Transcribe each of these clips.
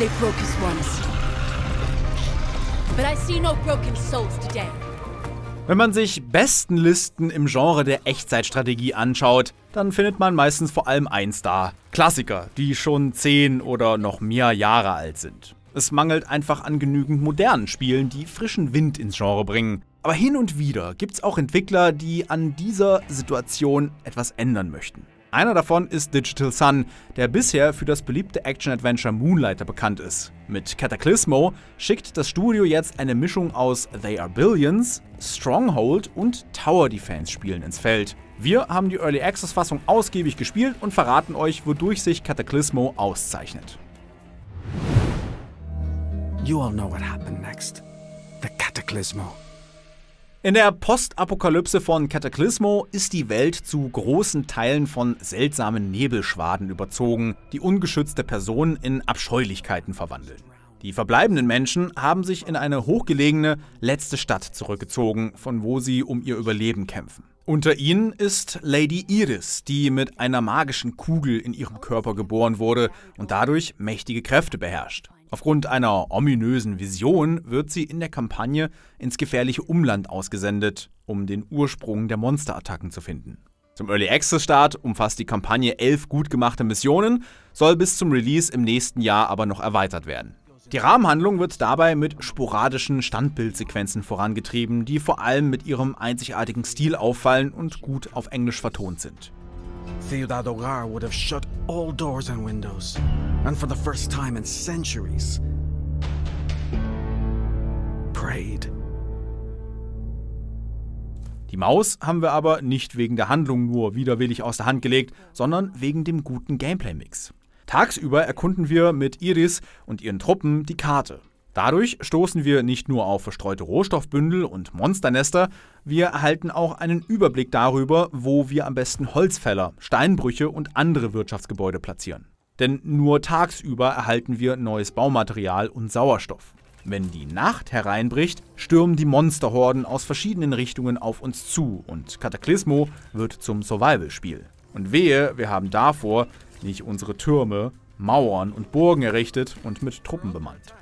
They broke us once. But I see no broken souls today. Wenn man sich Bestenlisten im Genre der Echtzeitstrategie anschaut, dann findet man meistens vor allem eins da. Klassiker, die schon 10 oder noch mehr Jahre alt sind. Es mangelt einfach an genügend modernen Spielen, die frischen Wind ins Genre bringen. Aber hin und wieder gibt es auch Entwickler, die an dieser Situation etwas ändern möchten. Einer davon ist Digital Sun, der bisher für das beliebte Action-Adventure Moonlighter bekannt ist. Mit Cataclysmo schickt das Studio jetzt eine Mischung aus They Are Billions, Stronghold und Tower Defense Spielen ins Feld. Wir haben die Early Access Fassung ausgiebig gespielt und verraten euch, wodurch sich Cataclysmo auszeichnet. You all know what happened next. The Cataclysmo. In der Postapokalypse von Cataclysmo ist die Welt zu großen Teilen von seltsamen Nebelschwaden überzogen, die ungeschützte Personen in Abscheulichkeiten verwandeln. Die verbleibenden Menschen haben sich in eine hochgelegene letzte Stadt zurückgezogen, von wo sie um ihr Überleben kämpfen. Unter ihnen ist Lady Iris, die mit einer magischen Kugel in ihrem Körper geboren wurde und dadurch mächtige Kräfte beherrscht. Aufgrund einer ominösen Vision wird sie in der Kampagne ins gefährliche Umland ausgesendet, um den Ursprung der Monsterattacken zu finden. Zum Early Access Start umfasst die Kampagne elf gut gemachte Missionen, soll bis zum Release im nächsten Jahr aber noch erweitert werden. Die Rahmenhandlung wird dabei mit sporadischen Standbildsequenzen vorangetrieben, die vor allem mit ihrem einzigartigen Stil auffallen und gut auf Englisch vertont sind. Ciudad Hogar would have shut all doors and windows, and for the first time in centuries, prayed. Die Maus haben wir aber nicht wegen der Handlung nur widerwillig aus der Hand gelegt, sondern wegen dem guten Gameplay-Mix. Tagsüber erkunden wir mit Iris und ihren Truppen die Karte. Dadurch stoßen wir nicht nur auf verstreute Rohstoffbündel und Monsternester, wir erhalten auch einen Überblick darüber, wo wir am besten Holzfäller, Steinbrüche und andere Wirtschaftsgebäude platzieren. Denn nur tagsüber erhalten wir neues Baumaterial und Sauerstoff. Wenn die Nacht hereinbricht, stürmen die Monsterhorden aus verschiedenen Richtungen auf uns zu und Kataklysmo wird zum Survival-Spiel. Und wehe, wir haben davor nicht unsere Türme, Mauern und Burgen errichtet und mit Truppen bemannt.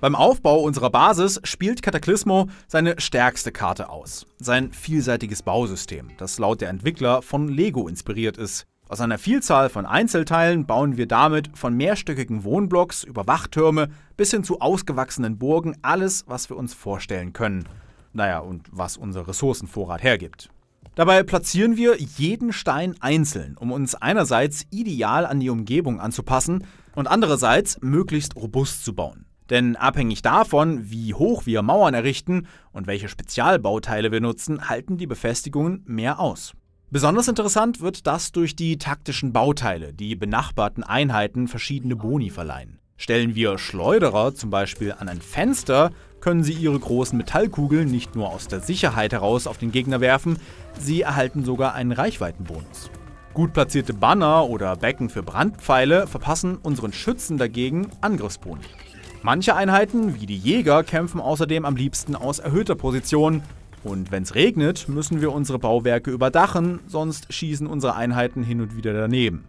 Beim Aufbau unserer Basis spielt Cataclysmo seine stärkste Karte aus. Sein vielseitiges Bausystem, das laut der Entwickler von Lego inspiriert ist. Aus einer Vielzahl von Einzelteilen bauen wir damit von mehrstöckigen Wohnblocks über Wachtürme bis hin zu ausgewachsenen Burgen alles, was wir uns vorstellen können. Naja, und was unser Ressourcenvorrat hergibt. Dabei platzieren wir jeden Stein einzeln, um uns einerseits ideal an die Umgebung anzupassen und andererseits möglichst robust zu bauen. Denn abhängig davon, wie hoch wir Mauern errichten und welche Spezialbauteile wir nutzen, halten die Befestigungen mehr aus. Besonders interessant wird das durch die taktischen Bauteile, die benachbarten Einheiten verschiedene Boni verleihen. Stellen wir Schleuderer zum Beispiel an ein Fenster, können sie ihre großen Metallkugeln nicht nur aus der Sicherheit heraus auf den Gegner werfen, sie erhalten sogar einen Reichweitenbonus. Gut platzierte Banner oder Becken für Brandpfeile verpassen unseren Schützen dagegen Angriffsboni. Manche Einheiten, wie die Jäger, kämpfen außerdem am liebsten aus erhöhter Position. Und wenn es regnet, müssen wir unsere Bauwerke überdachen, sonst schießen unsere Einheiten hin und wieder daneben.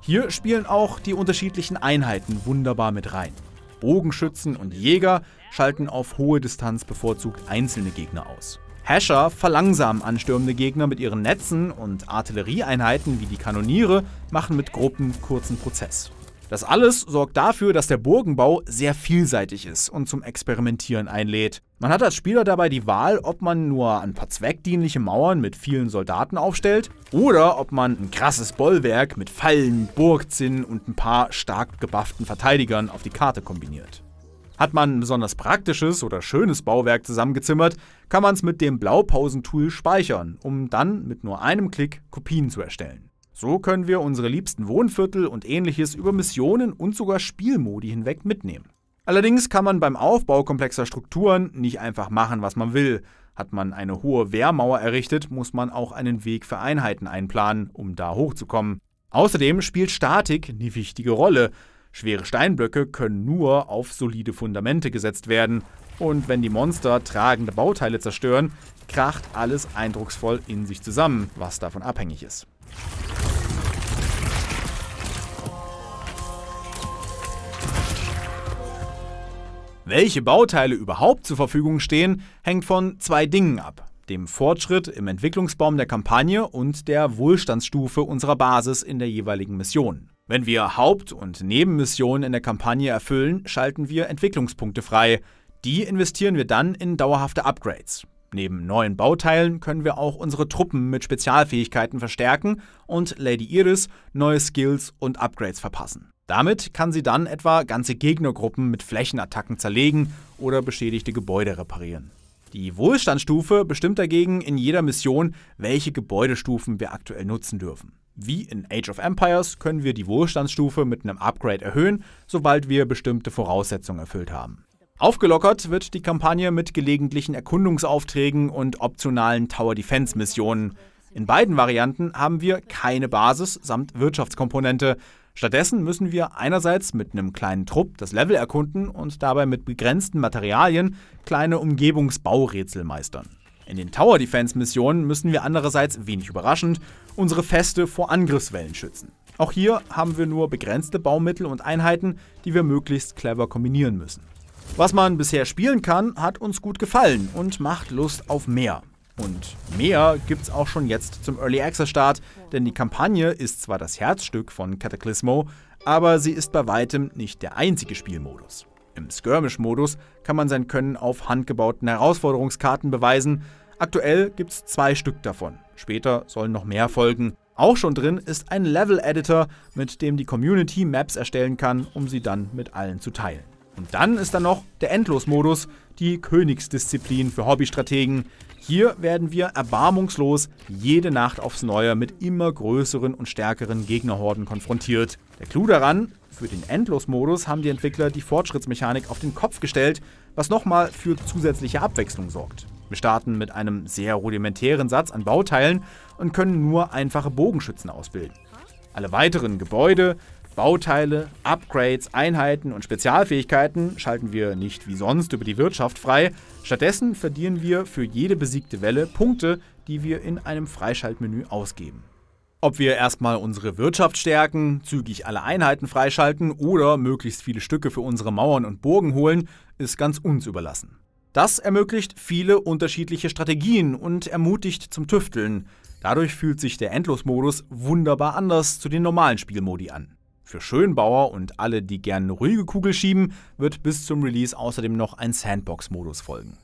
Hier spielen auch die unterschiedlichen Einheiten wunderbar mit rein. Bogenschützen und Jäger schalten auf hohe Distanz bevorzugt einzelne Gegner aus. Hasher verlangsamen anstürmende Gegner mit ihren Netzen und Artillerieeinheiten wie die Kanoniere machen mit Gruppen kurzen Prozess. Das alles sorgt dafür, dass der Burgenbau sehr vielseitig ist und zum Experimentieren einlädt. Man hat als Spieler dabei die Wahl, ob man nur ein paar zweckdienliche Mauern mit vielen Soldaten aufstellt oder ob man ein krasses Bollwerk mit Fallen, Burgzinnen und ein paar stark gebufften Verteidigern auf die Karte kombiniert. Hat man ein besonders praktisches oder schönes Bauwerk zusammengezimmert, kann man es mit dem Blaupausentool speichern, um dann mit nur einem Klick Kopien zu erstellen. So können wir unsere liebsten Wohnviertel und ähnliches über Missionen und sogar Spielmodi hinweg mitnehmen. Allerdings kann man beim Aufbau komplexer Strukturen nicht einfach machen, was man will. Hat man eine hohe Wehrmauer errichtet, muss man auch einen Weg für Einheiten einplanen, um da hochzukommen. Außerdem spielt Statik eine wichtige Rolle. Schwere Steinblöcke können nur auf solide Fundamente gesetzt werden. Und wenn die Monster tragende Bauteile zerstören, kracht alles eindrucksvoll in sich zusammen, was davon abhängig ist. Welche Bauteile überhaupt zur Verfügung stehen, hängt von zwei Dingen ab. Dem Fortschritt im Entwicklungsbaum der Kampagne und der Wohlstandsstufe unserer Basis in der jeweiligen Mission. Wenn wir Haupt- und Nebenmissionen in der Kampagne erfüllen, schalten wir Entwicklungspunkte frei. Die investieren wir dann in dauerhafte Upgrades. Neben neuen Bauteilen können wir auch unsere Truppen mit Spezialfähigkeiten verstärken und Lady Iris neue Skills und Upgrades verpassen. Damit kann sie dann etwa ganze Gegnergruppen mit Flächenattacken zerlegen oder beschädigte Gebäude reparieren. Die Wohlstandsstufe bestimmt dagegen in jeder Mission, welche Gebäudestufen wir aktuell nutzen dürfen. Wie in Age of Empires können wir die Wohlstandsstufe mit einem Upgrade erhöhen, sobald wir bestimmte Voraussetzungen erfüllt haben. Aufgelockert wird die Kampagne mit gelegentlichen Erkundungsaufträgen und optionalen Tower Defense Missionen, in beiden Varianten haben wir keine Basis samt Wirtschaftskomponente. Stattdessen müssen wir einerseits mit einem kleinen Trupp das Level erkunden und dabei mit begrenzten Materialien kleine Umgebungsbaurätsel meistern. In den Tower Defense Missionen müssen wir andererseits wenig überraschend unsere Feste vor Angriffswellen schützen. Auch hier haben wir nur begrenzte Baumittel und Einheiten, die wir möglichst clever kombinieren müssen. Was man bisher spielen kann, hat uns gut gefallen und macht Lust auf mehr. Und mehr gibt's auch schon jetzt zum Early Access Start, denn die Kampagne ist zwar das Herzstück von Cataclysmo, aber sie ist bei weitem nicht der einzige Spielmodus. Im Skirmish-Modus kann man sein Können auf handgebauten Herausforderungskarten beweisen. Aktuell gibt's zwei Stück davon. Später sollen noch mehr folgen. Auch schon drin ist ein Level-Editor, mit dem die Community Maps erstellen kann, um sie dann mit allen zu teilen. Und dann ist da noch der Endlosmodus, die Königsdisziplin für Hobbystrategen. Hier werden wir erbarmungslos jede Nacht aufs Neue mit immer größeren und stärkeren Gegnerhorden konfrontiert. Der Clou daran, für den Endlosmodus haben die Entwickler die Fortschrittsmechanik auf den Kopf gestellt, was nochmal für zusätzliche Abwechslung sorgt. Wir starten mit einem sehr rudimentären Satz an Bauteilen und können nur einfache Bogenschützen ausbilden. Alle weiteren Gebäude, Bauteile, Upgrades, Einheiten und Spezialfähigkeiten schalten wir nicht wie sonst über die Wirtschaft frei. Stattdessen verdienen wir für jede besiegte Welle Punkte, die wir in einem Freischaltmenü ausgeben. Ob wir erstmal unsere Wirtschaft stärken, zügig alle Einheiten freischalten oder möglichst viele Stücke für unsere Mauern und Burgen holen, ist ganz uns überlassen. Das ermöglicht viele unterschiedliche Strategien und ermutigt zum Tüfteln. Dadurch fühlt sich der Endlosmodus wunderbar anders zu den normalen Spielmodi an. Für Schönbauer und alle, die gerne eine ruhige Kugel schieben, wird bis zum Release außerdem noch ein Sandbox-Modus folgen.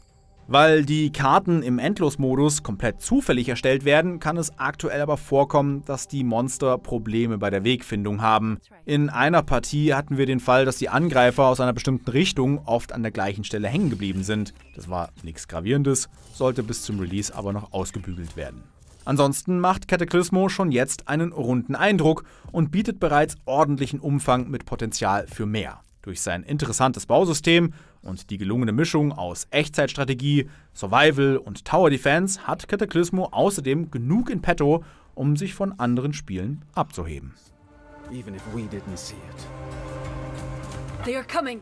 Weil die Karten im Endlos-Modus komplett zufällig erstellt werden, kann es aktuell aber vorkommen, dass die Monster Probleme bei der Wegfindung haben. In einer Partie hatten wir den Fall, dass die Angreifer aus einer bestimmten Richtung oft an der gleichen Stelle hängen geblieben sind. Das war nichts Gravierendes, sollte bis zum Release aber noch ausgebügelt werden. Ansonsten macht Cataclysmo schon jetzt einen runden Eindruck und bietet bereits ordentlichen Umfang mit Potenzial für mehr. Durch sein interessantes Bausystem und die gelungene Mischung aus Echtzeitstrategie, Survival und Tower Defense hat Cataclysmo außerdem genug in petto, um sich von anderen Spielen abzuheben. Even if we didn't see it. They are coming.